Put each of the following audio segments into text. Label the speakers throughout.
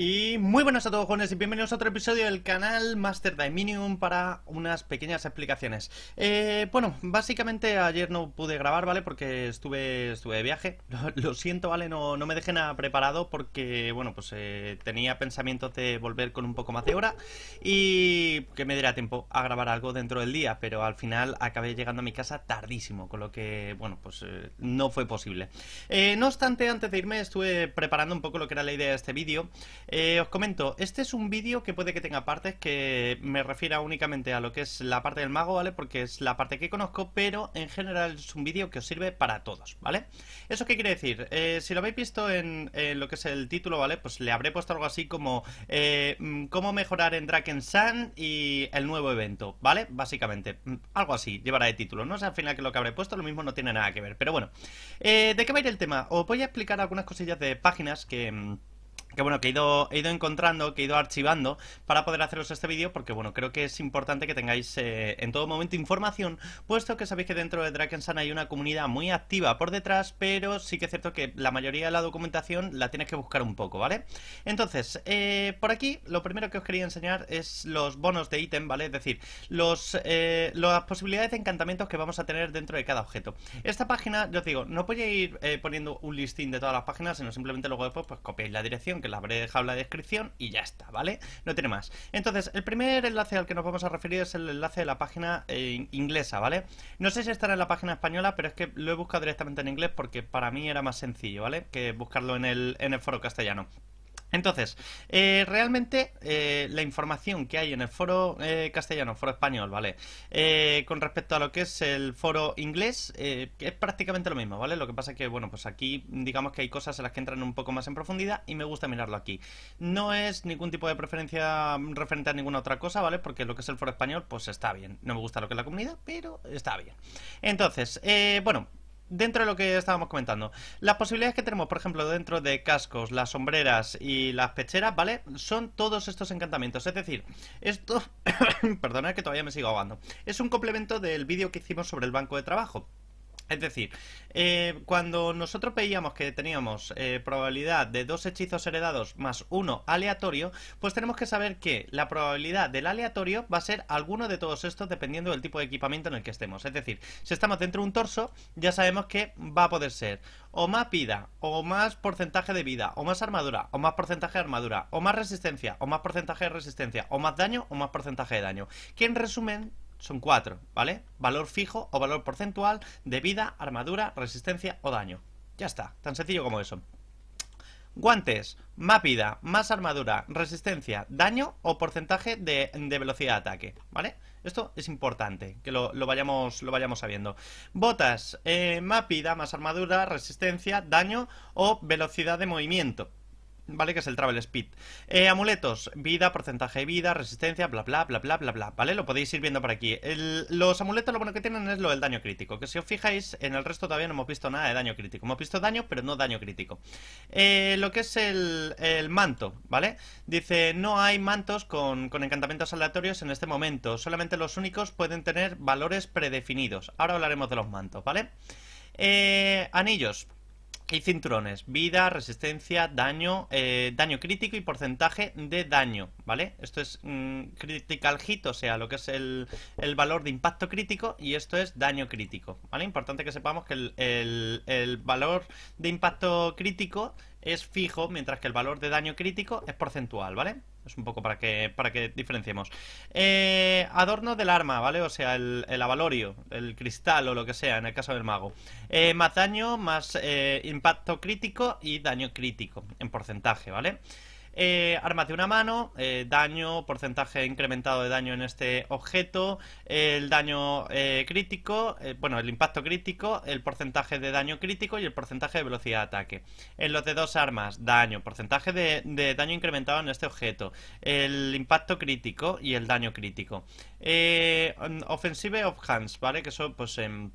Speaker 1: Y muy buenas a todos jóvenes y bienvenidos a otro episodio del canal Master Dominion para unas pequeñas explicaciones eh, Bueno, básicamente ayer no pude grabar, ¿vale? Porque estuve, estuve de viaje Lo, siento, ¿vale? No, no, me dejé nada preparado porque, bueno, pues eh, tenía pensamientos de volver con un poco más de hora Y que me diera tiempo a grabar algo dentro del día Pero al final acabé llegando a mi casa tardísimo Con lo que, bueno, pues eh, no fue posible No obstante, antes de irme estuve preparando un poco lo que era la idea de este vídeo eh, os comento, este es un vídeo que puede que tenga partes que me refiera únicamente a lo que es la parte del mago, ¿vale? Porque es la parte que conozco, pero en general es un vídeo que os sirve para todos, ¿vale? ¿Eso qué quiere decir? Eh, si lo habéis visto en, lo que es el título, ¿vale? Pues le habré puesto algo así como eh, mm, cómo mejorar en Draken Sun y el nuevo evento, ¿vale? Básicamente, mm, algo así, llevará de título, ¿no? sé al final que lo que habré puesto, lo mismo no tiene nada que ver, pero bueno. ¿De qué va a ir el tema? Os voy a explicar algunas cosillas de páginas que mm, que bueno, que he ido, ido encontrando, que he ido archivando para poder haceros este vídeo, porque bueno, creo que es importante que tengáis eh, en todo momento información, puesto que sabéis que dentro de Drakensan hay una comunidad muy activa por detrás, pero sí que es cierto que la mayoría de la documentación la tienes que buscar un poco, ¿vale? Entonces, eh, por aquí lo primero que os quería enseñar es los bonos de ítem, ¿vale? Es decir, los, eh, las posibilidades de encantamientos que vamos a tener dentro de cada objeto. Esta página, yo os digo, no podéis ir poniendo un listín de todas las páginas, sino simplemente luego después pues copiáis la dirección que la habré dejado en la descripción y ya está, ¿vale? No tiene más. Entonces, el primer enlace al que nos vamos a referir es el enlace de la página eh, inglesa, ¿vale? No sé si estará en la página española, pero es que lo he buscado directamente en inglés porque para mí era más sencillo, ¿vale? Que buscarlo en el, en el foro castellano. Entonces, eh, realmente eh, la información que hay en el foro eh, castellano, foro español, ¿vale? con respecto a lo que es el foro inglés, es prácticamente lo mismo, ¿vale? Lo que pasa es que, bueno, pues aquí digamos que hay cosas en las que entran un poco más en profundidad y me gusta mirarlo aquí. No es ningún tipo de preferencia referente a ninguna otra cosa, ¿vale? Porque lo que es el foro español, pues está bien. No me gusta lo que es la comunidad, pero está bien. Entonces, bueno, dentro de lo que estábamos comentando, las posibilidades que tenemos, por ejemplo, dentro de cascos, las sombreras y las pecheras, ¿vale? Son todos estos encantamientos. Es decir, esto. Perdona que todavía me sigo ahogando. Es un complemento del vídeo que hicimos sobre el banco de trabajo. Es decir, eh, cuando nosotros veíamos que teníamos eh, probabilidad de dos hechizos heredados más uno aleatorio, pues tenemos que saber que la probabilidad del aleatorio va a ser alguno de todos estos dependiendo del tipo de equipamiento en el que estemos. Es decir, si estamos dentro de un torso, ya sabemos que va a poder ser o más vida, o más porcentaje de vida, o más armadura, o más porcentaje de armadura, o más resistencia, o más porcentaje de resistencia, o más daño, o más porcentaje de daño. Que en resumen son cuatro, ¿vale? Valor fijo o valor porcentual de vida, armadura, resistencia o daño. Ya está, tan sencillo como eso. Guantes, mápida, más armadura, resistencia, daño o porcentaje de, velocidad de ataque, ¿vale? Esto es importante, que lo, vayamos, lo vayamos sabiendo. Botas, eh, mápida, más armadura, resistencia, daño o velocidad de movimiento. ¿vale? Que es el Travel Speed. Eh, amuletos, vida, porcentaje de vida, resistencia, bla, bla, bla, bla, bla, bla, ¿vale? Lo podéis ir viendo por aquí. los amuletos lo bueno que tienen es lo del daño crítico, que si os fijáis, en el resto todavía no hemos visto nada de daño crítico. Hemos visto daño, pero no daño crítico. Eh, lo que es el, manto, ¿vale? Dice, no hay mantos con, con encantamientos aleatorios en este momento, solamente los únicos pueden tener valores predefinidos. Ahora hablaremos de los mantos, ¿vale? Eh, anillos, y cinturones. Vida, resistencia, daño, eh, daño crítico y porcentaje de daño, ¿vale? Esto es mm, critical hit, o sea, lo que es el, valor de impacto crítico y esto es daño crítico, ¿vale? Importante que sepamos que el, el valor de impacto crítico es fijo, mientras que el valor de daño crítico es porcentual, ¿vale? Es un poco para que, para que diferenciemos. Eh, adorno del arma, ¿vale? O sea, el, el, avalorio, el cristal o lo que sea, en el caso del mago. Eh, más daño, más eh, impacto crítico y daño crítico en porcentaje, ¿vale? vale eh, armas de una mano, eh, daño, porcentaje incrementado de daño en este objeto, el daño eh, crítico, eh, bueno, el impacto crítico, el porcentaje de daño crítico y el porcentaje de velocidad de ataque. En los de dos armas, daño, porcentaje de, daño incrementado en este objeto, el impacto crítico y el daño crítico. Eh, offensive of hands, ¿vale? Que eso, pues... en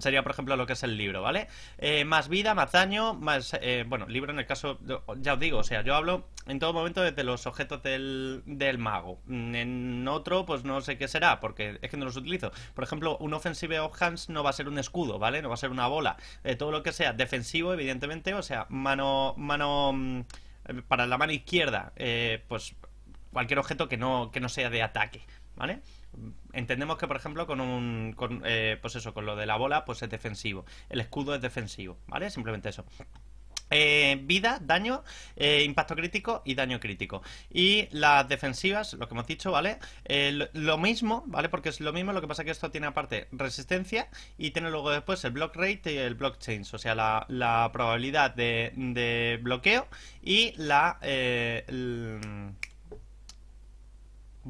Speaker 1: sería, por ejemplo, lo que es el libro, ¿vale? Eh, más vida, más daño, más... Eh, bueno, libro en el caso... Ya os digo, o sea, yo hablo en todo momento desde los objetos del, mago. Mm, en otro, pues no sé qué será, porque es que no los utilizo. Por ejemplo, un Offensive of Hands no va a ser un escudo, ¿vale? No va a ser una bola. Eh, todo lo que sea defensivo, evidentemente, o sea, mano... mano mm, para la mano izquierda, pues cualquier objeto que no, que no sea de ataque, ¿vale? entendemos que, por ejemplo, con un. Con, eh, pues eso, con lo de la bola, pues es defensivo. El escudo es defensivo, ¿vale? Simplemente eso. Eh, vida, daño, eh, impacto crítico y daño crítico. Y las defensivas, lo que hemos dicho, ¿vale? lo, mismo, ¿vale? Porque es lo mismo, lo que pasa es que esto tiene aparte resistencia y tiene luego después el block rate y el block change, o sea, la, probabilidad de, bloqueo y la...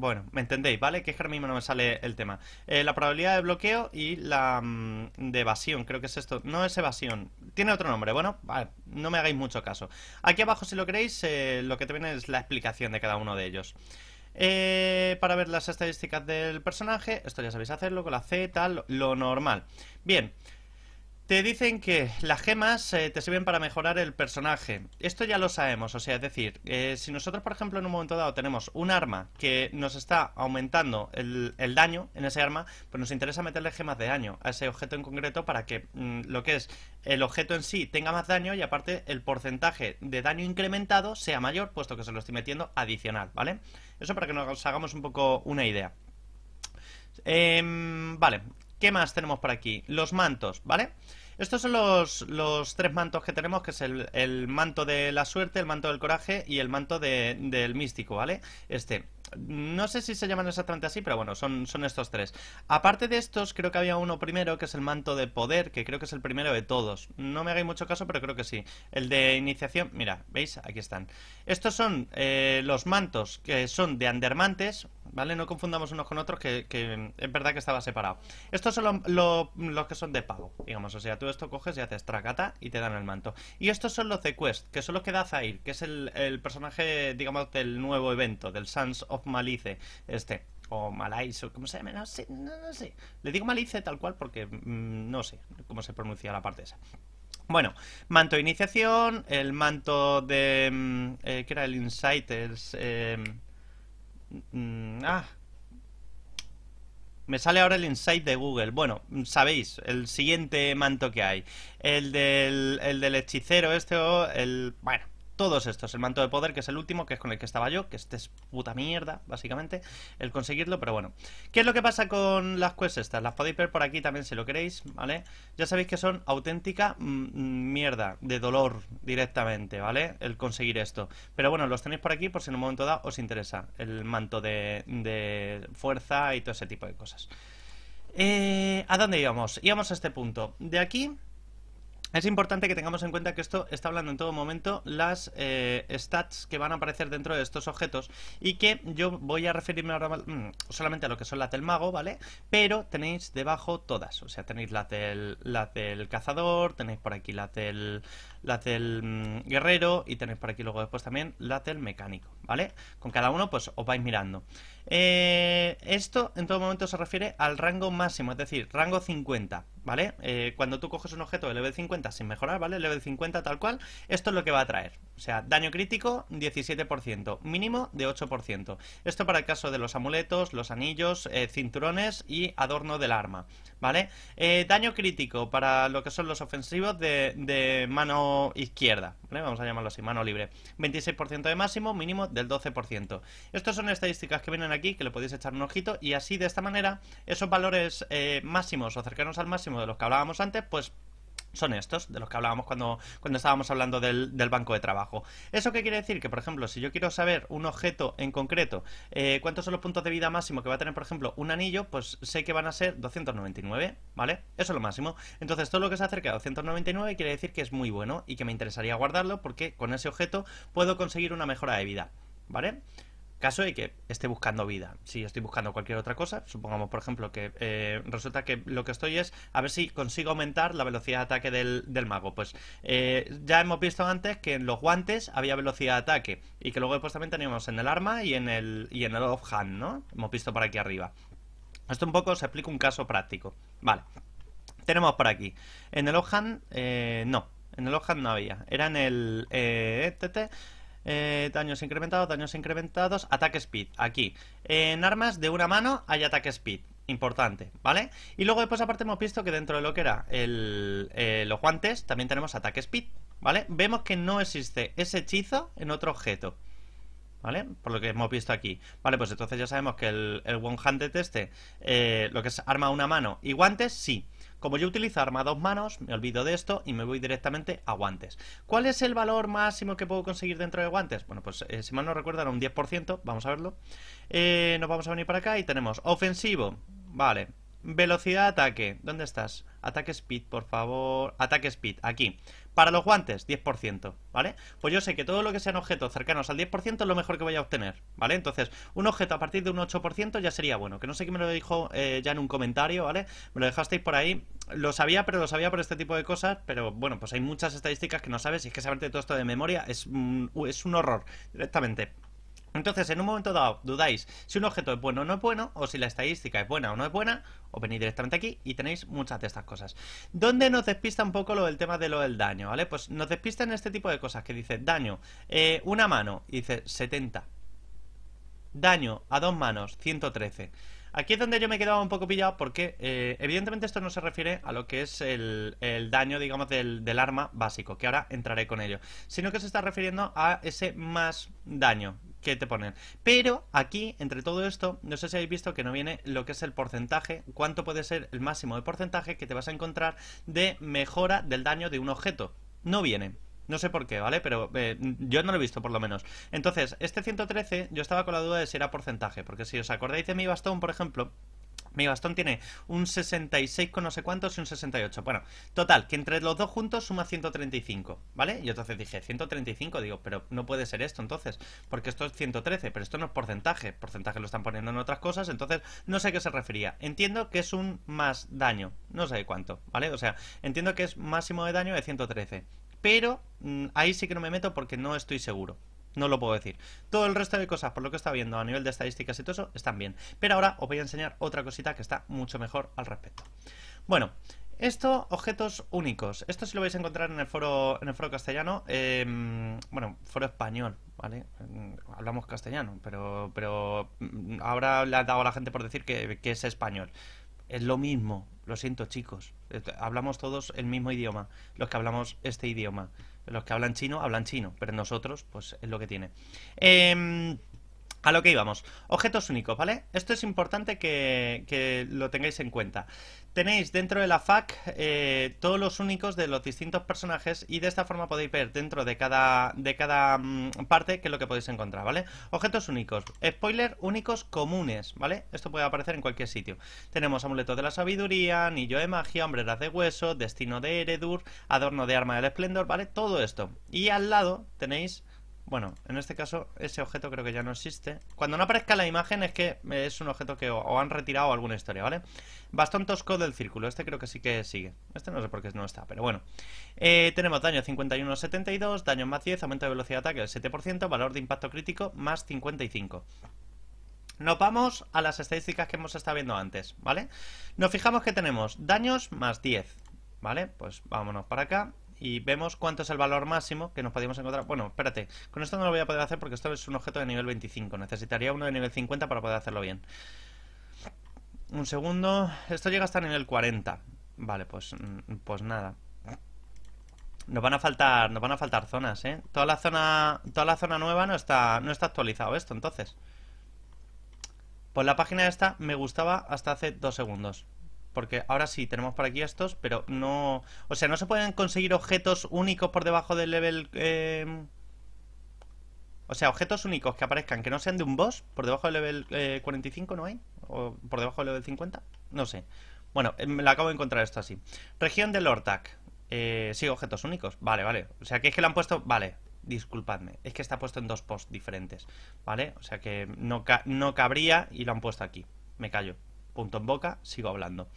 Speaker 1: Bueno, me entendéis, ¿vale? Que es que ahora mismo no me sale el tema. Eh, la probabilidad de bloqueo y la mm, de evasión, creo que es esto. No es evasión, tiene otro nombre. Bueno, vale, no me hagáis mucho caso. Aquí abajo, si lo queréis, eh, lo que te viene es la explicación de cada uno de ellos. Eh, para ver las estadísticas del personaje, esto ya sabéis hacerlo con la Z, tal, lo normal. Bien. Te dicen que las gemas eh, te sirven para mejorar el personaje. Esto ya lo sabemos, o sea, es decir, eh, si nosotros, por ejemplo, en un momento dado tenemos un arma que nos está aumentando el, daño en ese arma, pues nos interesa meterle gemas de daño a ese objeto en concreto para que mm, lo que es el objeto en sí tenga más daño y aparte el porcentaje de daño incrementado sea mayor, puesto que se lo estoy metiendo adicional, ¿vale? Eso para que nos hagamos un poco una idea. Em, vale, ¿qué más tenemos por aquí? Los mantos, ¿vale? vale estos son los, tres mantos que tenemos, que es el, manto de la suerte, el manto del coraje y el manto del místico, ¿vale? Este. No sé si se llaman exactamente así, pero bueno, son, estos tres. Aparte de estos, creo que había uno primero, que es el manto de poder, que creo que es el primero de todos. No me hagáis mucho caso, pero creo que sí. El de iniciación, mira, ¿veis? Aquí están. Estos son eh, los mantos que son de andermantes, ¿vale? No confundamos unos con otros, que, es verdad que estaba separado. Estos son los que son de pago, digamos. O sea, tú esto coges y haces tracata y te dan el manto. Y estos son los de Quest, que son los que da Zair, que es el, personaje, digamos, del nuevo evento, del Sons of Malice, este o Malais, o como se llama, no sé, no, sé. Le digo Malice tal cual porque mm, no sé cómo se pronuncia la parte esa. Bueno, manto de iniciación, el manto de... Mm, eh, ¿Qué era el Insight? Eh, Mm, ah. Me sale ahora el insight de Google. Bueno, mm, sabéis, el siguiente manto que hay. El del, el del hechicero, este, o el... Bueno, todos estos, el manto de poder, que es el último, que es con el que estaba yo, que este es puta mierda, básicamente, el conseguirlo, pero bueno. ¿Qué es lo que pasa con las quests estas? Las podéis ver por aquí también si lo queréis, ¿vale? Ya sabéis que son auténtica mm, mierda, de dolor directamente, ¿vale? El conseguir esto. Pero bueno, los tenéis por aquí por si en un momento dado os interesa el manto de, fuerza y todo ese tipo de cosas. Eh, ¿A dónde íbamos? Íbamos a este punto. De aquí es importante que tengamos en cuenta que esto está hablando en todo momento las eh, stats que van a aparecer dentro de estos objetos y que yo voy a referirme ahora mm, solamente a lo que son las del mago, ¿vale? Pero tenéis debajo todas, o sea, tenéis del, las del cazador, tenéis por aquí las del, la del mm, guerrero y tenéis por aquí luego después también la del mecánico, ¿vale? Con cada uno pues os vais mirando. Eh, esto en todo momento se refiere al rango máximo, es decir, rango 50, ¿vale? Eh, cuando tú coges un objeto de level 50 sin mejorar, ¿vale? Level 50 tal cual, esto es lo que va a traer. O sea, daño crítico 17%, mínimo de 8%. Esto para el caso de los amuletos, los anillos, eh, cinturones y adorno del arma. ¿vale? Eh, daño crítico para lo que son los ofensivos de, mano izquierda, Vamos a llamarlo así, mano libre. 26% de máximo, mínimo del 12%. Estas son estadísticas que vienen aquí, que le podéis echar un ojito, y así de esta manera, esos valores eh, máximos o cercanos al máximo de los que hablábamos antes, pues son estos, de los que hablábamos cuando, cuando estábamos hablando del, banco de trabajo. ¿Eso qué quiere decir? Que, por ejemplo, si yo quiero saber un objeto en concreto, eh, cuántos son los puntos de vida máximo que va a tener, por ejemplo, un anillo, pues sé que van a ser 299, ¿vale? Eso es lo máximo. Entonces, todo lo que se acerca a 299 quiere decir que es muy bueno y que me interesaría guardarlo porque con ese objeto puedo conseguir una mejora de vida, ¿vale? Caso de que esté buscando vida. Si estoy buscando cualquier otra cosa, supongamos, por ejemplo, que eh, resulta que lo que estoy es a ver si consigo aumentar la velocidad de ataque del, mago. Pues eh, ya hemos visto antes que en los guantes había velocidad de ataque y que luego después también teníamos en el arma y en el, y en el off ¿no? Hemos visto por aquí arriba. Esto un poco se explica un caso práctico. Vale. Tenemos por aquí. En el offhand eh, no. En el offhand no había. Era en el... Eh, daños incrementados, daños incrementados, ataque speed, aquí. En armas de una mano hay ataque speed, importante, ¿vale? Y luego después aparte hemos visto que dentro de lo que era el, eh, los guantes también tenemos ataque speed, ¿vale? Vemos que no existe ese hechizo en otro objeto. ¿Vale? Por lo que hemos visto aquí. Vale, pues entonces ya sabemos que el, el One Handed este, eh, lo que es arma una mano y guantes, sí. Como yo utilizo arma a dos manos, me olvido de esto y me voy directamente a guantes. ¿Cuál es el valor máximo que puedo conseguir dentro de guantes? Bueno, pues eh, si mal no recuerdan, era un 10%, vamos a verlo. Eh, nos vamos a venir para acá y tenemos ofensivo, vale, Velocidad ataque. ¿Dónde estás? Ataque speed, por favor. Ataque speed, aquí. Para los guantes, 10%, ¿vale? Pues yo sé que todo lo que sean objetos cercanos al 10% es lo mejor que voy a obtener, ¿vale? Entonces, un objeto a partir de un 8% ya sería bueno. Que no sé quién me lo dijo eh, ya en un comentario, ¿vale? Me lo dejasteis por ahí. Lo sabía, pero lo sabía por este tipo de cosas. Pero bueno, pues hay muchas estadísticas que no sabes. Y es que saberte todo esto de memoria es, es un horror directamente. Entonces, en un momento dado, dudáis si un objeto es bueno o no es bueno, o si la estadística es buena o no es buena, O venís directamente aquí y tenéis muchas de estas cosas. ¿Dónde nos despista un poco lo del tema de lo del daño? ¿Vale? Pues nos despista en este tipo de cosas que dice daño, eh, una mano, y dice 70. Daño a dos manos, 113. Aquí es donde yo me quedaba un poco pillado porque eh, evidentemente esto no se refiere a lo que es el, daño, digamos, del, arma básico, que ahora entraré con ello, sino que se está refiriendo a ese más daño, que te ponen. Pero aquí, entre todo esto, no sé si habéis visto que no viene lo que es el porcentaje, cuánto puede ser el máximo de porcentaje que te vas a encontrar de mejora del daño de un objeto. No viene. No sé por qué, ¿vale? Pero eh, yo no lo he visto, por lo menos. Entonces, este 113, yo estaba con la duda de si era porcentaje, porque si os acordáis de mi bastón, por ejemplo, mi bastón tiene un 66 con no sé cuántos y un 68. Bueno, total, que entre los dos juntos suma 135, ¿vale? Y entonces dije, 135, digo, pero no puede ser esto entonces, porque esto es 113, pero esto no es porcentaje, porcentaje lo están poniendo en otras cosas, entonces no sé a qué se refería. Entiendo que es un más daño, no sé cuánto, ¿vale? O sea, entiendo que es máximo de daño de 113, pero mm, ahí sí que no me meto porque no estoy seguro, no lo puedo decir. Todo el resto de cosas, por lo que está viendo a nivel de estadísticas y todo eso, están bien. Pero ahora os voy a enseñar otra cosita que está mucho mejor al respecto. Bueno, esto, objetos únicos. Esto sí lo vais a encontrar en el foro, en el foro castellano. Em, bueno, foro español, ¿vale? Mm, hablamos castellano, pero, pero mm, ahora le ha dado a la gente por decir que es español. Es lo mismo, lo siento chicos. Eh, hablamos todos el mismo idioma, los que hablamos este idioma. Los que hablan chino, hablan chino, pero nosotros, pues es lo que tiene. Em, a lo que íbamos. Objetos únicos, ¿vale? Esto es importante que, lo tengáis en cuenta. Tenéis dentro de la FAC eh, todos los únicos de los distintos personajes y de esta forma podéis ver dentro de cada, de cada mm, parte qué es lo que podéis encontrar, ¿vale? Objetos únicos. Spoiler únicos comunes, ¿vale? Esto puede aparecer en cualquier sitio. Tenemos amuleto de la sabiduría, anillo de magia, hombreras de hueso, destino de Heredur, adorno de arma del esplendor, ¿vale? Todo esto. Y al lado tenéis bueno, en este caso ese objeto creo que ya no existe Cuando no aparezca la imagen es que es un objeto que o han retirado alguna historia, ¿vale? Bastón tosco del círculo, este creo que sí que sigue Este no sé por qué no está, pero bueno eh, Tenemos daño 51-72, daño más 10, aumento de velocidad de ataque del 7%, valor de impacto crítico más 55 nos vamos a las estadísticas que hemos estado viendo antes, ¿vale? Nos fijamos que tenemos daños más 10, ¿vale? Pues vámonos para acá y vemos cuánto es el valor máximo que nos podíamos encontrar. Bueno, espérate, con esto no lo voy a poder hacer porque esto es un objeto de nivel 25. Necesitaría uno de nivel 50 para poder hacerlo bien. Un segundo. Esto llega hasta nivel 40. Vale, pues, mm, pues nada. Nos van a faltar, nos van a faltar zonas, ¿eh? Toda la zona, toda la zona nueva no está, no está actualizado esto, entonces. Pues la página esta me gustaba hasta hace dos segundos. Porque ahora sí, tenemos por aquí estos, pero no... O sea, no se pueden conseguir objetos únicos por debajo del level... Eh, o sea, objetos únicos que aparezcan que no sean de un boss, por debajo del level 45 eh, no hay, o por debajo del level 50, no sé. Bueno, eh, me lo acabo de encontrar esto así. Región del Ortak. Eh, sí, objetos únicos. Vale, vale. O sea, que es que lo han puesto... Vale, disculpadme. Es que está puesto en dos posts diferentes. ¿Vale? O sea que no, no cabría y lo han puesto aquí. Me callo punto en boca, sigo hablando.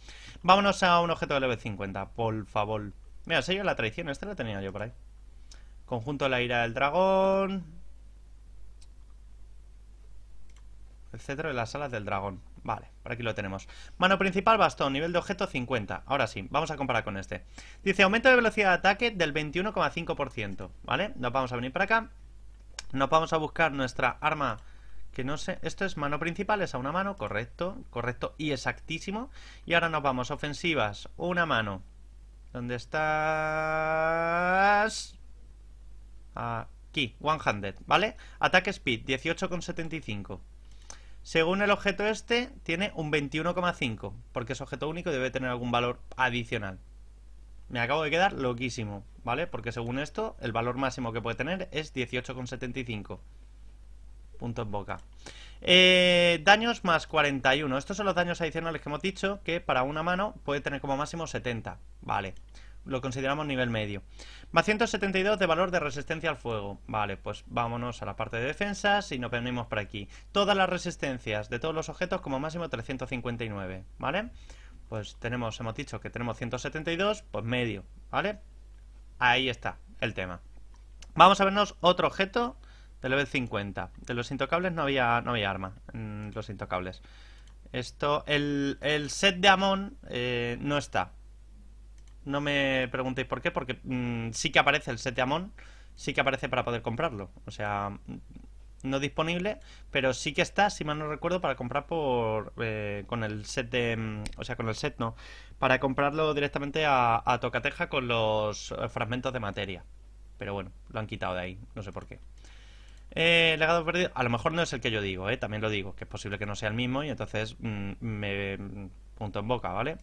Speaker 1: Vámonos a un objeto de level 50, por favor. Mira, sello yo la traición, este lo tenía yo por ahí. Conjunto de la ira del dragón. El cetro de las alas del dragón. Vale, por aquí lo tenemos. Mano principal, bastón, nivel de objeto 50. Ahora sí, vamos a comparar con este. Dice aumento de velocidad de ataque del 21,5%. ¿Vale? Nos vamos a venir para acá. Nos vamos a buscar nuestra arma que no sé, esto es mano principal, es a una mano, correcto, correcto y exactísimo. Y ahora nos vamos, ofensivas, una mano. ¿Dónde estás? Aquí, one-handed, ¿vale? Ataque speed, 18,75. Según el objeto este, tiene un 21,5, porque es objeto único y debe tener algún valor adicional. Me acabo de quedar loquísimo, ¿vale? Porque según esto, el valor máximo que puede tener es 18,75 en boca. Eh, daños más 41. Estos son los daños adicionales que hemos dicho, que para una mano puede tener como máximo 70. Vale, lo consideramos nivel medio. Más 172 de valor de resistencia al fuego. Vale, pues vámonos a la parte de defensas y nos venimos por aquí. Todas las resistencias de todos los objetos como máximo 359, ¿vale? Pues tenemos, hemos dicho que tenemos 172, pues medio, ¿vale? Ahí está el tema. Vamos a vernos otro objeto de level 50. De los intocables no había, no había arma. los intocables. Esto, el, set de Amon eh, no está. No me preguntéis por qué, porque mm, sí que aparece el set de Amon. Sí que aparece para poder comprarlo. O sea, mm, no disponible, pero sí que está, si mal no recuerdo, para comprar por eh, con el set de, mm, o sea, con el set no, para comprarlo directamente a, a Tocateja con los eh, fragmentos de materia. Pero bueno, lo han quitado de ahí, no sé por qué. Eh, legado perdido, a lo mejor no es el que yo digo, eh, también lo digo, que es posible que no sea el mismo y entonces mm, me mm, punto en boca, ¿vale?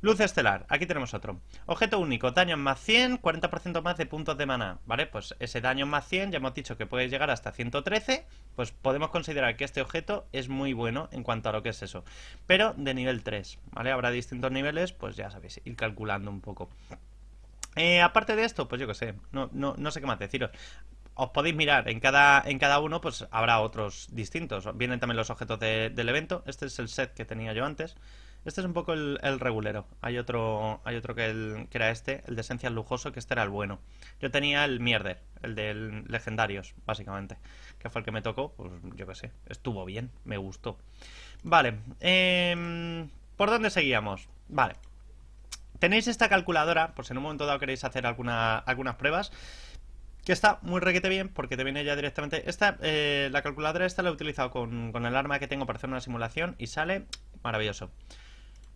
Speaker 1: Luz estelar, aquí tenemos otro. Objeto único, daño más 100, 40% más de puntos de maná, ¿vale? Pues ese daño más 100, ya hemos dicho que puede llegar hasta 113, pues podemos considerar que este objeto es muy bueno en cuanto a lo que es eso. Pero de nivel 3, ¿vale? Habrá distintos niveles, pues ya sabéis, ir calculando un poco. Eh, aparte de esto, pues yo qué sé, no, no sé qué más deciros os podéis mirar, en cada, en cada uno pues habrá otros distintos. Vienen también los objetos del evento. Este es el set que tenía yo antes. Este es un poco el, regulero. Hay otro, hay otro que, era este, el de esencias lujoso, que este era el bueno. Yo tenía el mierder, el de legendarios, básicamente. Que fue el que me tocó, pues yo qué sé. Estuvo bien, me gustó. Vale, em, ¿por dónde seguíamos? Vale. Tenéis esta calculadora, por si en un momento dado queréis hacer alguna, algunas pruebas que está muy requete bien porque te viene ya directamente. Esta, eh, la calculadora esta la he utilizado con, el arma que tengo para hacer una simulación y sale maravilloso.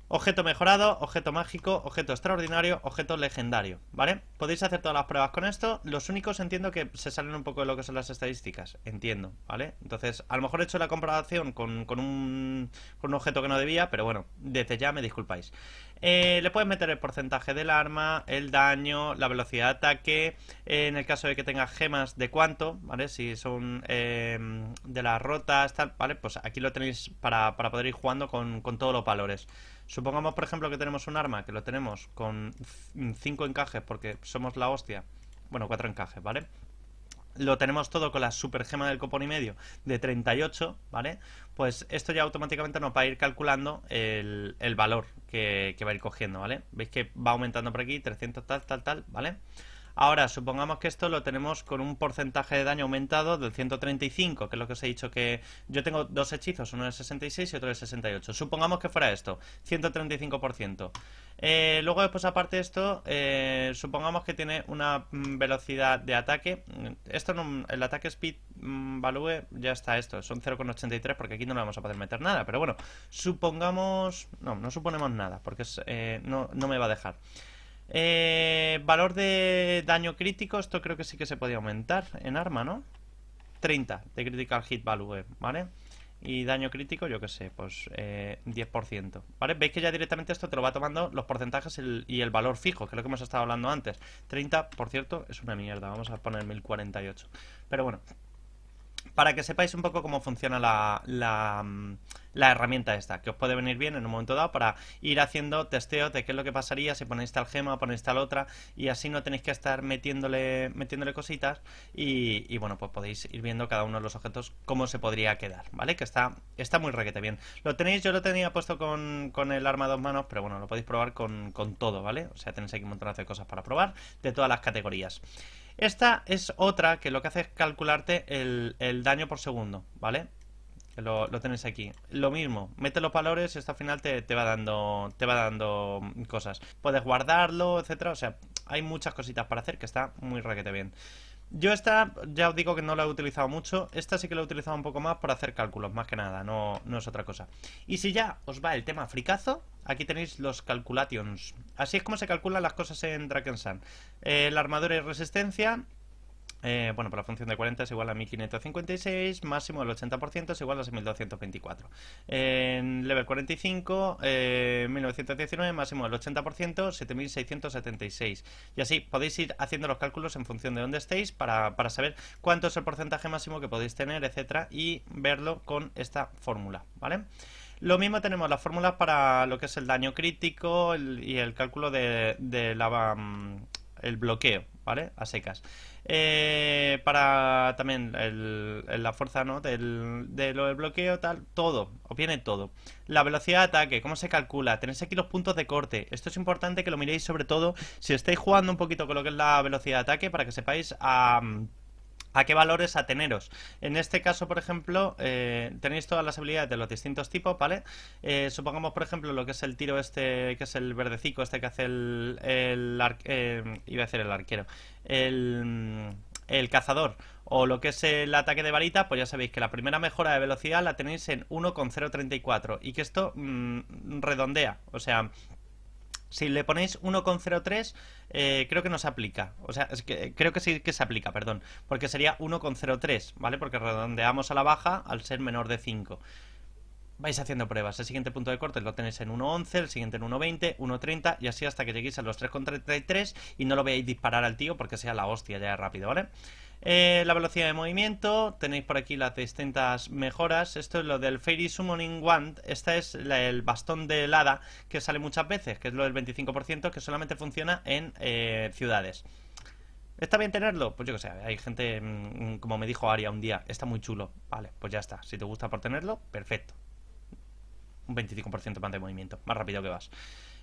Speaker 1: Objeto mejorado, objeto mágico, objeto extraordinario, objeto legendario, ¿vale? Podéis hacer todas las pruebas con esto. Los únicos entiendo que se salen un poco de lo que son las estadísticas, entiendo, ¿vale? Entonces, a lo mejor he hecho la comparación con, con un, con un objeto que no debía, pero bueno, desde ya me disculpáis. Eh, le puedes meter el porcentaje del arma, el daño, la velocidad de ataque, eh, en el caso de que tenga gemas de cuánto, ¿vale? Si son em, de las rotas, tal, ¿vale? Pues aquí lo tenéis para, poder ir jugando con, con, todos los valores. Supongamos, por ejemplo, que tenemos un arma que lo tenemos con 5 encajes porque somos la hostia. Bueno, 4 encajes, ¿vale? lo tenemos todo con la super gema del copón y medio de 38, ¿vale? Pues esto ya automáticamente nos va a ir calculando el, valor que, va a ir cogiendo, ¿vale? Veis que va aumentando por aquí, 300 tal, tal, tal, ¿vale? vale Ahora, supongamos que esto lo tenemos con un porcentaje de daño aumentado del 135, que es lo que os he dicho que yo tengo dos hechizos, uno de 66 y otro de 68. Supongamos que fuera esto, 135%. Eh, luego después aparte de esto, eh, supongamos que tiene una mm, velocidad de ataque. Mm, esto el ataque speed mm, value ya está esto, son 0,83 porque aquí no le vamos a poder meter nada. Pero bueno, supongamos... No, no suponemos nada porque eh, no me va a dejar. Eh, valor de daño crítico, esto creo que sí que se podía aumentar en arma, ¿no? 30 de critical hit value, ¿vale? Y daño crítico, yo qué sé, pues 10%, eh, ¿vale? Veis que ya directamente esto te lo va tomando los porcentajes y el valor fijo, que es lo que hemos estado hablando antes. 30, por cierto, es una mierda, vamos a poner 1048. Pero bueno, para que sepáis un poco cómo funciona la, mm, la, herramienta esta, que os puede venir bien en un momento dado para ir haciendo testeos de qué es lo que pasaría si ponéis tal gema, ponéis tal otra, y así no tenéis que estar metiéndole, metiéndole cositas y, bueno, pues podéis ir viendo cada uno de los objetos cómo se podría quedar, ¿vale? Que está, está muy requete bien. Lo tenéis, yo lo tenía puesto con, con el arma a dos manos, pero bueno, lo podéis probar con, con todo, ¿vale? O sea, tenéis aquí un montón de cosas para probar de todas las categorías. Esta es otra que lo que hace es calcularte el, daño por segundo, ¿vale? Lo, lo, tenéis aquí. Lo mismo, mete los valores y esto al final te, va dando, te va dando cosas. Puedes guardarlo, etcétera. O sea, hay muchas cositas para hacer que está muy raquete bien. Yo esta, ya os digo que no la he utilizado mucho, esta sí que la he utilizado un poco más para hacer cálculos, más que nada, no, no es otra cosa. Y si ya os va el tema fricazo, aquí tenéis los calculations. Así es como se calculan las cosas en Drakensan. Eh, la armadura y resistencia, eh, bueno, para la función de 40 es igual a 1556, máximo del 80% es igual a 6224. En level 45, 1919, eh, máximo del 80%, 7676. Y así podéis ir haciendo los cálculos en función de dónde estéis para, saber cuánto es el porcentaje máximo que podéis tener, etcétera, y verlo con esta fórmula, ¿vale? Lo mismo tenemos las fórmulas para lo que es el daño crítico y el cálculo de, de la mm, el bloqueo, ¿vale? A secas. Eh, para también la fuerza, ¿no? Del, de lo del bloqueo, tal, todo, obviene todo. La velocidad de ataque, cómo se calcula, tenéis aquí los puntos de corte. Esto es importante que lo miréis sobre todo si estáis jugando un poquito con lo que es la velocidad de ataque para que sepáis a a qué valores ateneros. En este caso, por ejemplo, eh, tenéis todas las habilidades de los distintos tipos, ¿vale? Eh, supongamos, por ejemplo, lo que es el tiro este, que es el verdecico, este que hace el... Eh, iba a hacer el arquero. El, el cazador o lo que es el ataque de varita, pues ya sabéis que la primera mejora de velocidad la tenéis en 1,034 y que esto mm, redondea, o sea, si le ponéis 1,03, eh, creo que no se aplica. O sea, es que, eh, creo que sí que se aplica, perdón. Porque sería 1,03, ¿vale? Porque redondeamos a la baja al ser menor de 5. Vais haciendo pruebas. El siguiente punto de corte lo tenéis en 1.11, el siguiente en 1.20, 1.30 y así hasta que lleguéis a los 3,33 y no lo veáis disparar al tío porque sea la hostia ya rápido, ¿vale? vale eh, la velocidad de movimiento, tenéis por aquí las distintas mejoras. Esto es lo del Fairy Summoning Wand. Este es el bastón de helada que sale muchas veces, que es lo del 25%, que solamente funciona en eh, ciudades. ¿Está bien tenerlo? Pues yo que sé, hay gente, mm, como me dijo Aria un día, está muy chulo. Vale, pues ya está. Si te gusta por tenerlo, perfecto. Un 25% más de movimiento, más rápido que vas.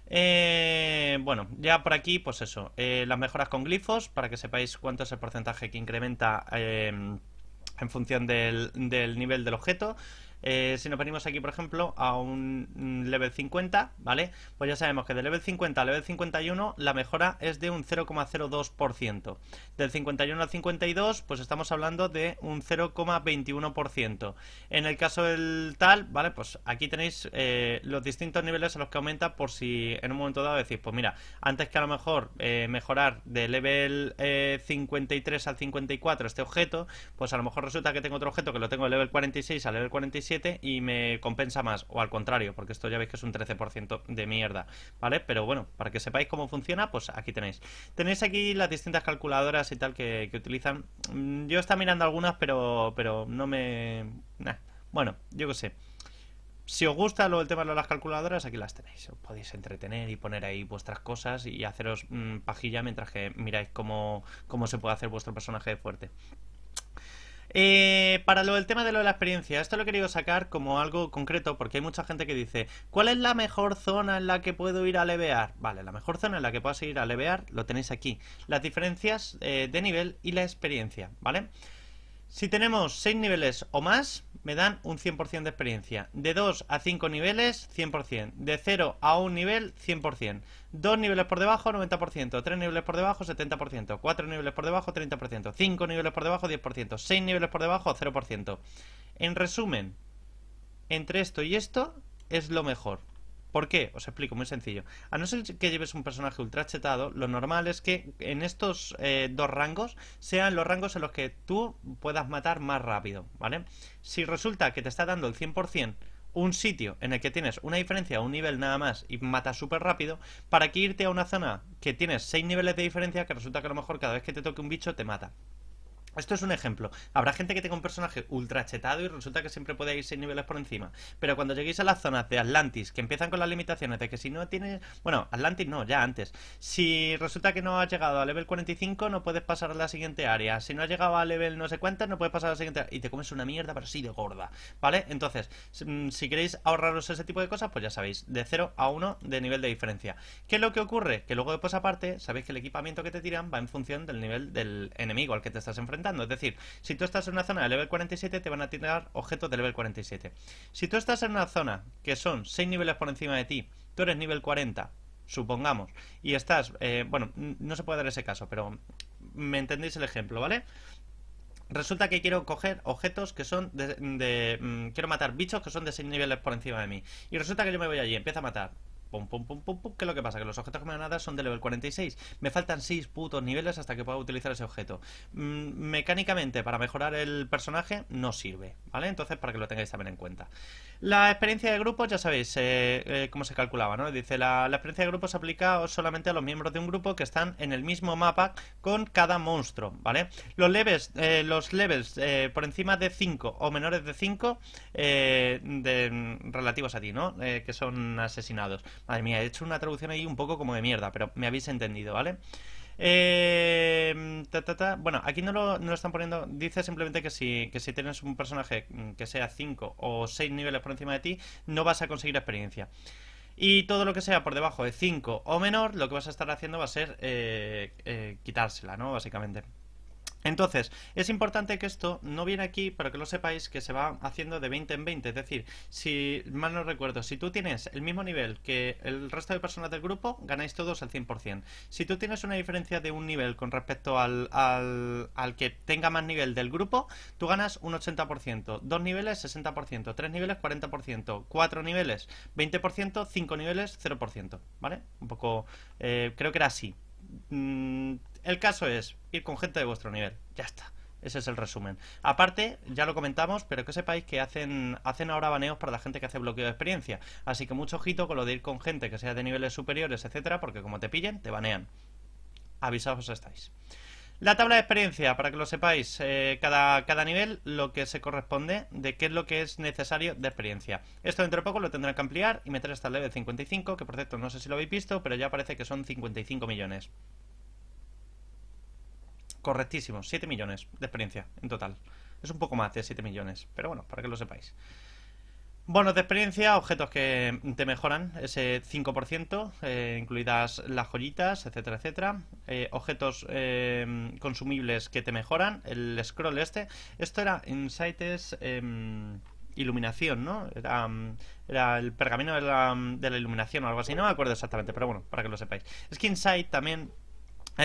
Speaker 1: Eh, bueno, ya por aquí, pues eso, eh, las mejoras con glifos, para que sepáis cuánto es el porcentaje que incrementa eh, en función del, nivel del objeto. Eh, si nos venimos aquí, por ejemplo, a un level 50, ¿vale? Pues ya sabemos que de level 50 al level 51 la mejora es de un 0,02%. Del 51 al 52, pues estamos hablando de un 0,21%. En el caso del tal, ¿vale? Pues aquí tenéis eh, los distintos niveles a los que aumenta por si en un momento dado decís, pues mira, antes que a lo mejor eh, mejorar de level 53 al 54 este objeto, pues a lo mejor resulta que tengo otro objeto que lo tengo de level 46 al level 47 y me compensa más, o al contrario, porque esto ya veis que es un 13% de mierda, ¿vale? Pero bueno, para que sepáis cómo funciona, pues aquí tenéis. Tenéis aquí las distintas calculadoras y tal que, utilizan. Mm, yo estaba mirando algunas, pero, pero no me... Bueno, yo qué sé. Si os gusta lo, el tema de las calculadoras, aquí las tenéis. Os podéis entretener y poner ahí vuestras cosas y haceros mm, pajilla mientras que miráis cómo, cómo se puede hacer vuestro personaje fuerte. Eh, para lo del tema de lo de la experiencia, esto lo he querido sacar como algo concreto porque hay mucha gente que dice, ¿cuál es la mejor zona en la que puedo ir a levear? Vale, la mejor zona en la que puedas ir a levear lo tenéis aquí. Las diferencias eh, de nivel y la experiencia, ¿vale? vale si tenemos 6 niveles o más, me dan un 100% de experiencia. De 2 a 5 niveles, 100%. De 0 a 1 nivel, 100%. 2 niveles por debajo, 90%. 3 niveles por debajo, 70%. 4 niveles por debajo, 30%. 5 niveles por debajo, 10%. 6 niveles por debajo, 0%. En resumen, entre esto y esto es lo mejor. ¿Por qué? Os explico, muy sencillo. A no ser que lleves un personaje ultra chetado, lo normal es que en estos eh, dos rangos sean los rangos en los que tú puedas matar más rápido, ¿vale? Si resulta que te está dando el 100% un sitio en el que tienes una diferencia, un nivel nada más y matas súper rápido, para que irte a una zona que tienes 6 niveles de diferencia que resulta que a lo mejor cada vez que te toque un bicho te mata. Esto es un ejemplo. Habrá gente que tenga un personaje ultra chetado y resulta que siempre puede ir seis niveles por encima. Pero cuando lleguéis a las zonas de Atlantis, que empiezan con las limitaciones de que si no tienes. Bueno, Atlantis no, ya antes. Si resulta que no has llegado a level 45, no puedes pasar a la siguiente área. Si no has llegado a level no sé cuántas, no puedes pasar a la siguiente área. Y te comes una mierda, pero sí de gorda. ¿Vale? Entonces, mm, si queréis ahorraros ese tipo de cosas, pues ya sabéis, de 0 a 1 de nivel de diferencia. ¿Qué es lo que ocurre? Que luego después aparte, sabéis que el equipamiento que te tiran va en función del nivel del enemigo al que te estás enfrentando. Es decir, si tú estás en una zona de level 47, te van a tirar objetos de level 47. Si tú estás en una zona que son 6 niveles por encima de ti, tú eres nivel 40, supongamos, y estás, eh, bueno, no se puede dar ese caso, pero me entendéis el ejemplo, ¿vale? Resulta que quiero coger objetos que son de... Mm, quiero matar bichos que son de 6 niveles por encima de mí. Y resulta que yo me voy allí, empiezo a matar. Pum, pum, pum, pum, ¿Qué es lo que pasa? Que los objetos que me van a son de level 46. Me faltan 6 putos niveles hasta que pueda utilizar ese objeto. Mm, mecánicamente, para mejorar el personaje, no sirve, ¿vale? Entonces, para que lo tengáis también en cuenta. La experiencia de grupo, ya sabéis eh, eh cómo se calculaba, ¿no? Dice, la, experiencia de grupo se aplica solamente a los miembros de un grupo que están en el mismo mapa con cada monstruo, ¿vale? Los levels, eh, los levels eh, por encima de 5 o menores de 5 mm, relativos a ti, ¿no? que son asesinados. Madre mía, he hecho una traducción ahí un poco como de mierda, pero me habéis entendido, ¿vale? Eh, ta, ta, ta. Bueno, aquí no lo, están poniendo. Dice simplemente que si, que si tienes un personaje que sea 5 o 6 niveles por encima de ti, no vas a conseguir experiencia. Y todo lo que sea por debajo de 5 o menor, lo que vas a estar haciendo va a ser eh, eh, quitársela, ¿no? Básicamente. Entonces, es importante que esto no viene aquí, para que lo sepáis, que se va haciendo de 20 en 20. Es decir, si mal no recuerdo, si tú tienes el mismo nivel que el resto de personas del grupo, ganáis todos el 100%. Si tú tienes una diferencia de un nivel con respecto al, al, que tenga más nivel del grupo, tú ganas un 80%, dos niveles 60%, tres niveles 40%, cuatro niveles 20%, cinco niveles 0%. ¿Vale? Un poco, eh, creo que era así mm, el caso es ir con gente de vuestro nivel. Ya está. Ese es el resumen. Aparte, ya lo comentamos, pero que sepáis que hacen, hacen ahora baneos para la gente que hace bloqueo de experiencia. Así que mucho ojito con lo de ir con gente que sea de niveles superiores, etcétera, porque como te pillen, te banean. Avisados estáis. La tabla de experiencia, para que lo sepáis, eh, cada, cada, nivel lo que se corresponde de qué es lo que es necesario de experiencia. Esto dentro de poco lo tendrán que ampliar y meter hasta el level 55, que por cierto no sé si lo habéis visto, pero ya parece que son 55 millones correctísimo, 7 millones de experiencia en total. Es un poco más de 7 millones, pero bueno, para que lo sepáis. Bonos de experiencia, objetos que te mejoran ese 5%, eh, incluidas las joyitas, etcétera, etcétera. Eh, objetos em, consumibles que te mejoran, el scroll este. Esto era Insights em, Iluminación, ¿no? Em, era, el pergamino de la, de la iluminación o algo así, no me acuerdo exactamente, pero bueno, para que lo sepáis. Es que Insight también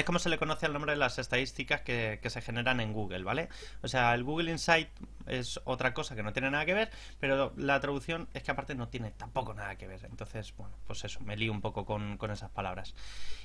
Speaker 1: es como se le conoce el nombre de las estadísticas que, se generan en Google, ¿vale? O sea, el Google Insight es otra cosa que no tiene nada que ver, pero la traducción es que aparte no tiene tampoco nada que ver. Entonces, bueno, pues eso, me lío un poco con, esas palabras.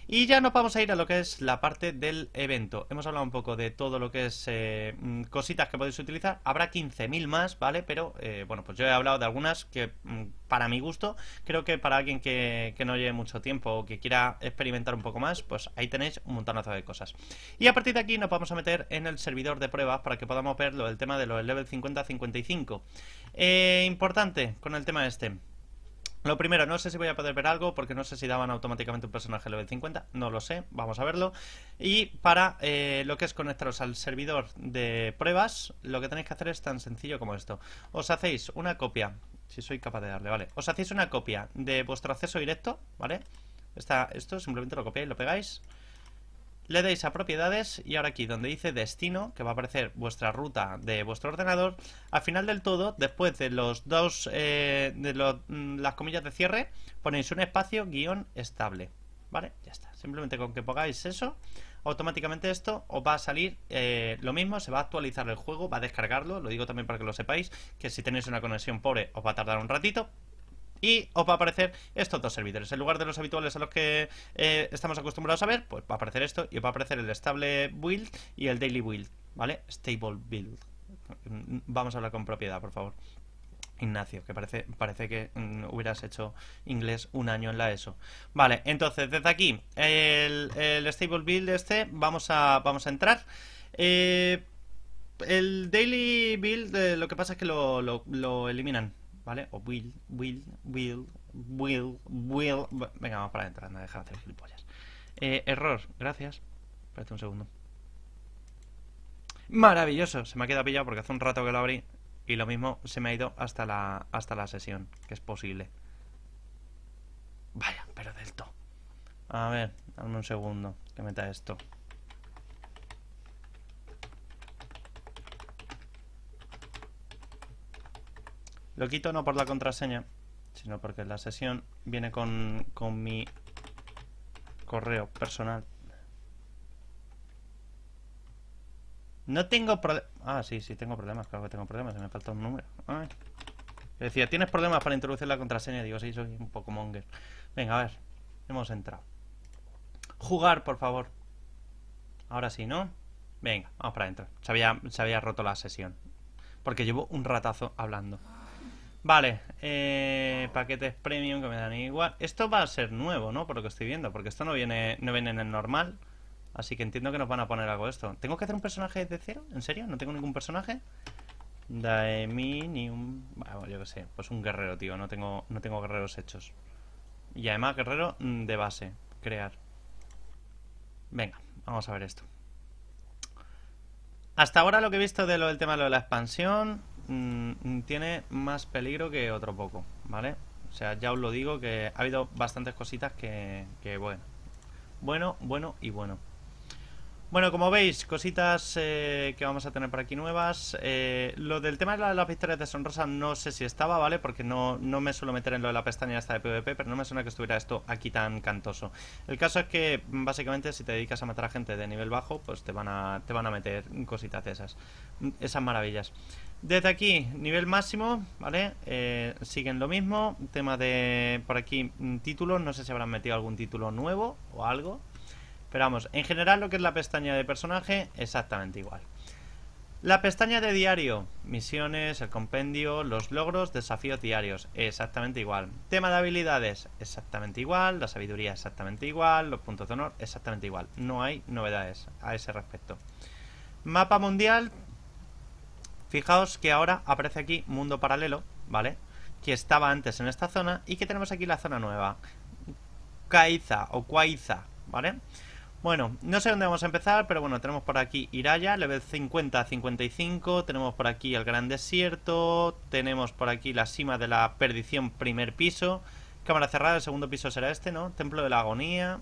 Speaker 1: Y ya nos vamos a ir a lo que es la parte del evento. Hemos hablado un poco de todo lo que es eh, mm, cositas que podéis utilizar. Habrá 15.000 más, ¿vale? Pero, eh, bueno, pues yo he hablado de algunas que, mm, para mi gusto, creo que para alguien que, que no lleve mucho tiempo o que quiera experimentar un poco más, pues ahí tenéis un montonazo de cosas. Y a partir de aquí nos vamos a meter en el servidor de pruebas para que podamos ver lo del tema de los level 50-55. Eh, importante con el tema este. Lo primero, no sé si voy a poder ver algo porque no sé si daban automáticamente un personaje level 50, no lo sé, vamos a verlo. Y para eh, lo que es conectaros al servidor de pruebas, lo que tenéis que hacer es tan sencillo como esto. Os hacéis una copia, si soy capaz de darle, ¿vale? Os hacéis una copia de vuestro acceso directo, ¿vale? está esto simplemente lo copiáis, lo pegáis le dais a propiedades y ahora aquí donde dice destino, que va a aparecer vuestra ruta de vuestro ordenador, al final del todo, después de los dos, eh, de mm, las comillas de cierre, ponéis un espacio guión estable. ¿Vale? Ya está. Simplemente con que pongáis eso, automáticamente esto os va a salir eh, lo mismo, se va a actualizar el juego, va a descargarlo, lo digo también para que lo sepáis, que si tenéis una conexión pobre os va a tardar un ratito, y os va a aparecer estos dos servidores. En lugar de los habituales a los que eh, estamos acostumbrados a ver, pues va a aparecer esto y os va a aparecer el stable build y el daily build, ¿vale? Stable build. Mm, vamos a hablar con propiedad, por favor. Ignacio, que parece, parece que mm, hubieras hecho inglés un año en la ESO. Vale, entonces desde aquí, el, stable build este, vamos a, vamos a entrar. Eh, el daily build, eh, lo que pasa es que lo eliminan ¿vale? O will, will, will, will, will. Venga, vamos para adentro, no deja de hacer gilipollas. Eh, error, gracias. Espérate un segundo. Maravilloso, se me ha quedado pillado porque hace un rato que lo abrí y lo mismo se me ha ido hasta la, hasta la sesión, que es posible. Vaya, pero del todo. A ver, dame un segundo que meta esto. Lo quito no por la contraseña, sino porque la sesión viene con, mi correo personal. No tengo problemas. Ah, sí, sí, tengo problemas. Claro que tengo problemas. me falta un número. Decía, ¿tienes problemas para introducir la contraseña? Digo, sí, soy un poco monger. Venga, a ver. Hemos entrado. Jugar, por favor. Ahora sí, ¿no? Venga, vamos para adentro. Se había, se había roto la sesión. Porque llevo un ratazo hablando. Vale, eh, paquetes premium que me dan igual. Esto va a ser nuevo, ¿no? Por lo que estoy viendo, porque esto no viene, no viene en el normal. Así que entiendo que nos van a poner algo de esto. ¿Tengo que hacer un personaje de cero? ¿En serio? ¿No tengo ningún personaje? Daeminium. Bueno, yo qué sé. Pues un guerrero, tío. No tengo, no tengo guerreros hechos. Y además guerrero mm, de base. Crear. Venga, vamos a ver esto. Hasta ahora lo que he visto de lo del tema lo de la expansión Mm, tiene más peligro que otro poco, ¿vale? O sea, ya os lo digo que ha habido bastantes cositas que, que bueno. Bueno, bueno y bueno. Bueno, como veis, cositas eh, que vamos a tener por aquí nuevas. Eh, lo del tema de las, pistolas de Sonrosa no sé si estaba, ¿vale? Porque no, me suelo meter en lo de la pestaña esta de PvP, pero no me suena que estuviera esto aquí tan cantoso. El caso es que, básicamente, si te dedicas a matar a gente de nivel bajo, pues te van a, te van a meter cositas de esas. Esas maravillas. Desde aquí, nivel máximo, ¿vale? Eh, siguen lo mismo. Tema de, por aquí, mm, títulos. No sé si habrán metido algún título nuevo o algo. Pero vamos, en general lo que es la pestaña de personaje, exactamente igual. La pestaña de diario, misiones, el compendio, los logros, desafíos diarios, exactamente igual. Tema de habilidades, exactamente igual. La sabiduría, exactamente igual. Los puntos de honor, exactamente igual. No hay novedades a ese respecto. Mapa mundial, Fijaos que ahora aparece aquí mundo paralelo, ¿vale? Que estaba antes en esta zona y que tenemos aquí la zona nueva. Caiza o Cuaiza, ¿vale? Bueno, no sé dónde vamos a empezar, pero bueno, tenemos por aquí Iraya, level 50 55, tenemos por aquí el Gran Desierto, tenemos por aquí la cima de la perdición primer piso, cámara cerrada, el segundo piso será este, ¿no? Templo de la Agonía,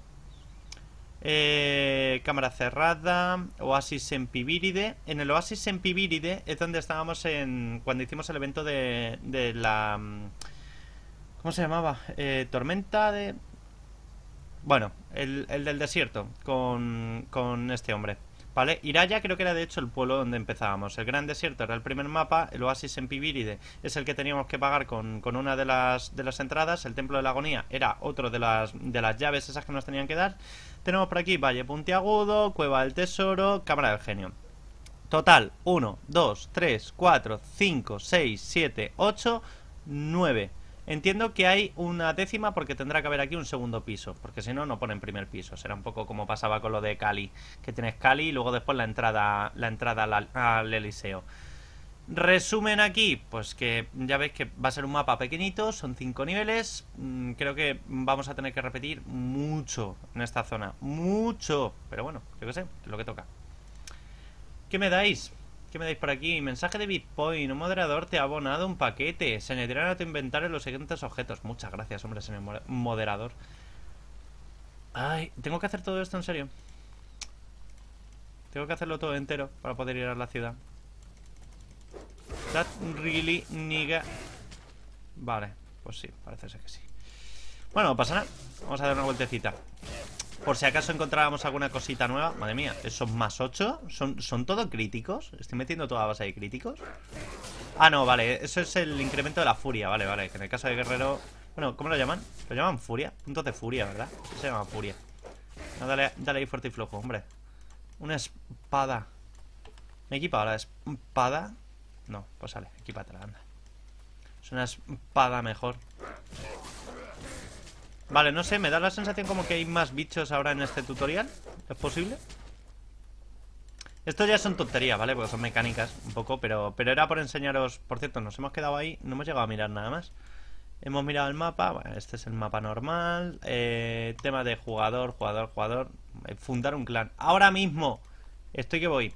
Speaker 1: eh, cámara cerrada, Oasis Sempivíride. En el Oasis Sempivíride es donde estábamos en cuando hicimos el evento de, de la... Mm, ¿Cómo se llamaba? Eh, tormenta de... Bueno, el, el, del desierto con, con este hombre. ¿Vale? Iraya creo que era de hecho el pueblo donde empezábamos. El Gran Desierto era el primer mapa, el Oasis en Pibiride es el que teníamos que pagar con, una de las, de las entradas, el Templo de la Agonía era otro de las, de las llaves esas que nos tenían que dar. Tenemos por aquí Valle Puntiagudo, Cueva del Tesoro, Cámara del Genio. Total, 1, 2, 3, 4, 5, 6, 7, 8, 9. Entiendo que hay una décima porque tendrá que haber aquí un segundo piso, porque si no, no ponen primer piso. Será un poco como pasaba con lo de Cali, que tienes Cali y luego después la entrada, la entrada al, Eliseo. Resumen aquí, pues que ya veis que va a ser un mapa pequeñito, son cinco niveles, mm, creo que vamos a tener que repetir mucho en esta zona, mucho, pero bueno, yo que sé, es lo que toca. ¿Qué me dais? ¿Qué me dais por aquí? Mensaje de Bitpoint Un moderador te ha abonado un paquete. Se añadirán a tu inventario los siguientes objetos. Muchas gracias, hombre, señor moderador. Ay, tengo que hacer todo esto en serio. Tengo que hacerlo todo entero para poder ir a la ciudad. That really nigga. Vale, pues sí, parece ser que sí. Bueno, pasa nada. Vamos a dar una vueltecita. Por si acaso encontrábamos alguna cosita nueva. Madre mía, esos más 8 son, son todo críticos. Estoy metiendo toda la base de críticos. Ah, no, vale. Eso es el incremento de la furia. Vale, vale. Que en el caso de guerrero. Bueno, ¿cómo lo llaman? Lo llaman furia. Puntos de furia, ¿verdad? Se llama furia. dale, dale ahí fuerte y flojo, hombre. Una espada. ¿Me equipa ahora espada? No, pues sale, equipatela, anda. Es una espada mejor. Vale, no sé, me da la sensación como que hay más bichos ahora en este tutorial. ¿Es posible? Esto ya son tonterías, ¿vale? Porque son mecánicas un poco, pero, pero era por enseñaros... Por cierto, nos hemos quedado ahí, no hemos llegado a mirar nada más. Hemos mirado el mapa, este es el mapa normal. Eh, tema de jugador, jugador, jugador. Eh, fundar un clan. Ahora mismo, estoy que voy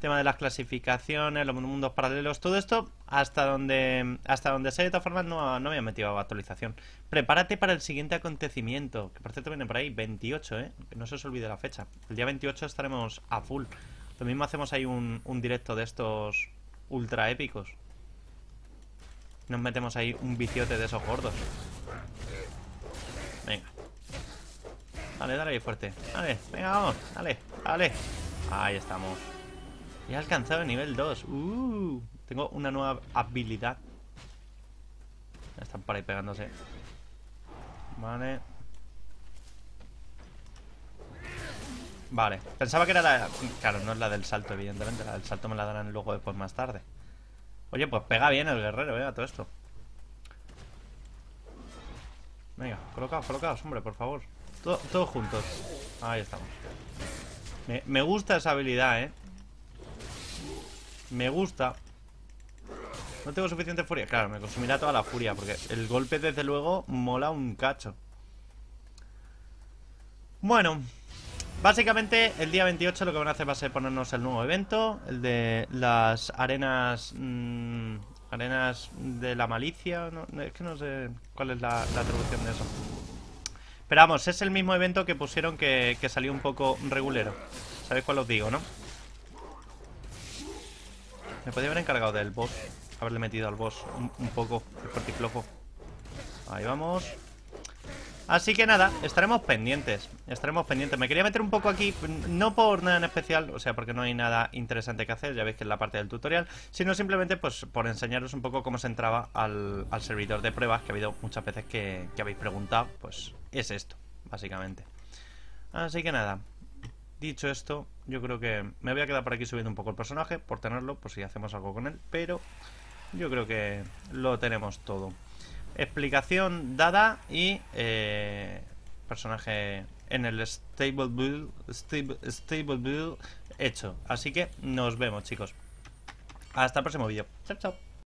Speaker 1: tema de las clasificaciones, los mundos paralelos, todo esto hasta donde hasta donde sé, de todas formas no, me he metido a actualización. Prepárate para el siguiente acontecimiento, que por cierto viene por ahí, 28, ¿eh? Que no se os olvide la fecha. El día 28 estaremos a full. Lo mismo hacemos ahí un, directo de estos ultra épicos. Nos metemos ahí un biciote de esos gordos. Venga. Dale, dale ahí fuerte. Dale, venga, vamos. Dale, dale. Ahí estamos. He alcanzado el nivel 2. Uh, tengo una nueva habilidad. Están para ahí pegándose. Vale. Vale. Pensaba que era la... Claro, no es la del salto, evidentemente. La del salto me la darán luego después más tarde. Oye, pues pega bien el guerrero, eh, todo esto. Venga, colocaos, colocaos, hombre, por favor. todos juntos. Ahí estamos. me gusta esa habilidad, eh. Me gusta. No tengo suficiente furia. Claro, me consumirá toda la furia. Porque el golpe, desde luego, mola un cacho. Bueno. Básicamente, el día 28 lo que van a hacer va a ser ponernos el nuevo evento. El de las arenas... Mm, arenas de la malicia. es que no sé cuál es la, atribución traducción de eso. Pero vamos, es el mismo evento que pusieron que, que salió un poco regulero. ¿Sabéis cuál os digo, no? Me podía haber encargado del boss. Haberle metido al boss un, poco el flojo. Ahí vamos. Así que nada, estaremos pendientes. Estaremos pendientes. Me quería meter un poco aquí, no por nada en especial, o sea, porque no hay nada interesante que hacer, ya veis que es la parte del tutorial, sino simplemente pues por enseñaros un poco cómo se entraba al, servidor de pruebas, que ha habido muchas veces que habéis preguntado, pues es esto, básicamente. Así que nada, dicho esto, yo creo que me voy a quedar por aquí subiendo un poco el personaje, por tenerlo, por si hacemos algo con él, pero yo creo que lo tenemos todo. Explicación dada y eh, personaje en el stable build, stable build hecho. Así que nos vemos chicos. Hasta el próximo vídeo. Chao, chao.